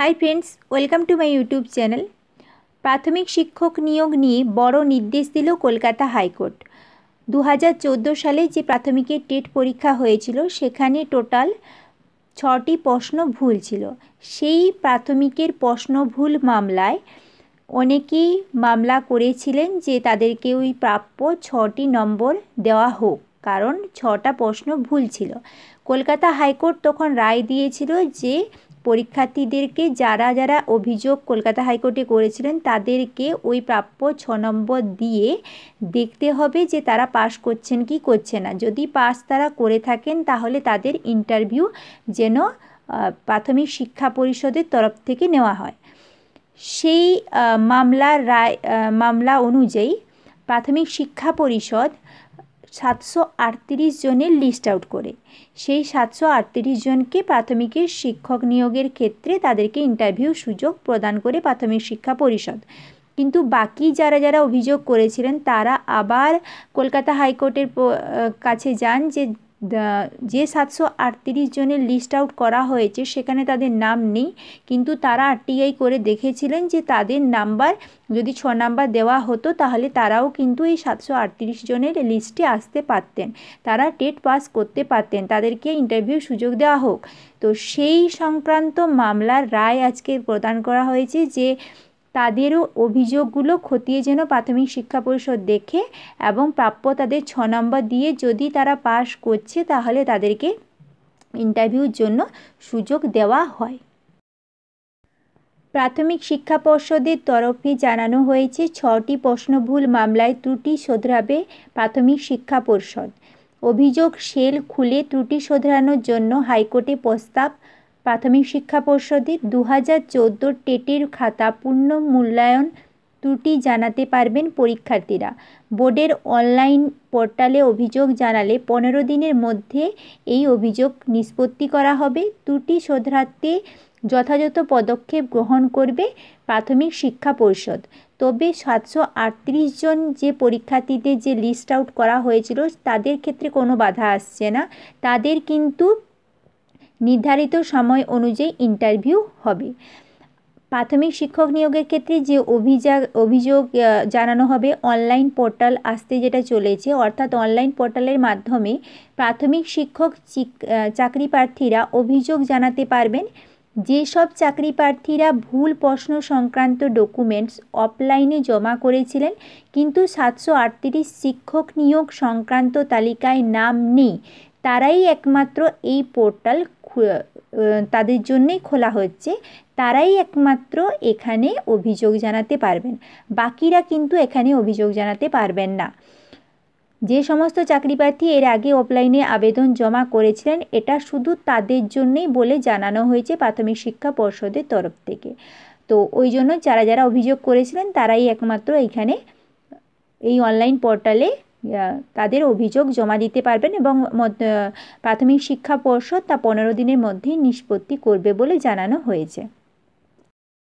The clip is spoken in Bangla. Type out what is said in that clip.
high friends welcome to my YouTube channel প্রাথমিক শিক্ষক নিয়োগ নিয়ে বড় নির্দেশ দিল কলকাতা হাইকোর্ট দু হাজার সালে যে প্রাথমিকের টেট পরীক্ষা হয়েছিল সেখানে টোটাল ছটি প্রশ্ন ভুল ছিল সেই প্রাথমিকের প্রশ্ন ভুল মামলায় অনেকেই মামলা করেছিলেন যে তাদেরকে ওই প্রাপ্য ছটি নম্বর দেওয়া হোক কারণ ছটা প্রশ্ন ভুল ছিল কলকাতা হাইকোর্ট তখন রায় দিয়েছিল যে পরীক্ষার্থীদেরকে যারা যারা অভিযোগ কলকাতা হাইকোর্টে করেছিলেন তাদেরকে ওই প্রাপ্য ছ নম্বর দিয়ে দেখতে হবে যে তারা পাশ করছেন কি করছে না যদি পাস তারা করে থাকেন তাহলে তাদের ইন্টারভিউ যেন প্রাথমিক শিক্ষা পরিষদের তরফ থেকে নেওয়া হয় সেই মামলার রায় মামলা অনুযায়ী প্রাথমিক শিক্ষা পরিষদ সাতশো আটত্রিশ জনের লিস্ট আউট করে সেই সাতশো আটত্রিশ জনকে প্রাথমিকের শিক্ষক নিয়োগের ক্ষেত্রে তাদেরকে ইন্টারভিউ সুযোগ প্রদান করে প্রাথমিক শিক্ষা পরিষদ কিন্তু বাকি যারা যারা অভিযোগ করেছিলেন তারা আবার কলকাতা হাইকোর্টের কাছে যান যে যে সাতশো আটত্রিশ জনের লিস্ট আউট করা হয়েছে সেখানে তাদের নাম নেই কিন্তু তারা আরটিআই করে দেখেছিলেন যে তাদের নাম্বার যদি ছ নাম্বার দেওয়া হতো তাহলে তারাও কিন্তু এই সাতশো আটত্রিশ জনের লিস্টে আসতে পারতেন তারা টেট পাস করতে পারতেন তাদেরকে ইন্টারভিউ সুযোগ দেওয়া হোক তো সেই সংক্রান্ত মামলার রায় আজকে প্রদান করা হয়েছে যে তাদেরও অভিযোগগুলো খতিয়ে যেন প্রাথমিক শিক্ষা পরিষদ দেখে এবং প্রাপ্য তাদের ছ নম্বর দিয়ে যদি তারা পাশ করছে তাহলে তাদেরকে ইন্টারভিউর জন্য সুযোগ দেওয়া হয় প্রাথমিক শিক্ষা পর্ষদের তরফে জানানো হয়েছে ছটি প্রশ্ন ভুল মামলায় ত্রুটি শোধরাবে প্রাথমিক শিক্ষা পর্ষদ অভিযোগ সেল খুলে ত্রুটি শোধরানোর জন্য হাইকোর্টে প্রস্তাব প্রাথমিক শিক্ষা পর্ষদে দু হাজার চোদ্দো টেটের খাতা পূর্ণ মূল্যায়ন ত্রুটি জানাতে পারবেন পরীক্ষার্থীরা বোর্ডের অনলাইন পোর্টালে অভিযোগ জানালে পনেরো দিনের মধ্যে এই অভিযোগ নিষ্পত্তি করা হবে ত্রুটি শোধরাতে যথাযথ পদক্ষেপ গ্রহণ করবে প্রাথমিক শিক্ষা পরিষদ তবে সাতশো আটত্রিশ জন যে পরীক্ষার্থীদের যে লিস্ট আউট করা হয়েছিল তাদের ক্ষেত্রে কোনো বাধা আসছে না তাদের কিন্তু নির্ধারিত সময় অনুযায়ী ইন্টারভিউ হবে প্রাথমিক শিক্ষক নিয়োগের ক্ষেত্রে যে অভিযোগ অভিযোগ জানানো হবে অনলাইন পোর্টাল আসতে যেটা চলেছে অর্থাৎ অনলাইন পোর্টালের মাধ্যমে প্রাথমিক শিক্ষক চাকরি প্রার্থীরা অভিযোগ জানাতে পারবেন যেসব চাকরি প্রার্থীরা ভুল প্রশ্ন সংক্রান্ত ডকুমেন্টস অফলাইনে জমা করেছিলেন কিন্তু সাতশো শিক্ষক নিয়োগ সংক্রান্ত তালিকায় নাম নেই তারাই একমাত্র এই পোর্টাল তাদের জন্যেই খোলা হচ্ছে তারাই একমাত্র এখানে অভিযোগ জানাতে পারবেন বাকিরা কিন্তু এখানে অভিযোগ জানাতে পারবেন না যে সমস্ত চাকরি প্রার্থী এর আগে অফলাইনে আবেদন জমা করেছিলেন এটা শুধু তাদের জন্যই বলে জানানো হয়েছে প্রাথমিক শিক্ষা পর্ষদের তরফ থেকে তো ওই জন্য যারা যারা অভিযোগ করেছিলেন তারাই একমাত্র এখানে এই অনলাইন পোর্টালে তাদের অভিযোগ জমা দিতে পারবেন এবং প্রাথমিক শিক্ষা পর্ষদ তা পনেরো দিনের মধ্যেই নিষ্পত্তি করবে বলে জানানো হয়েছে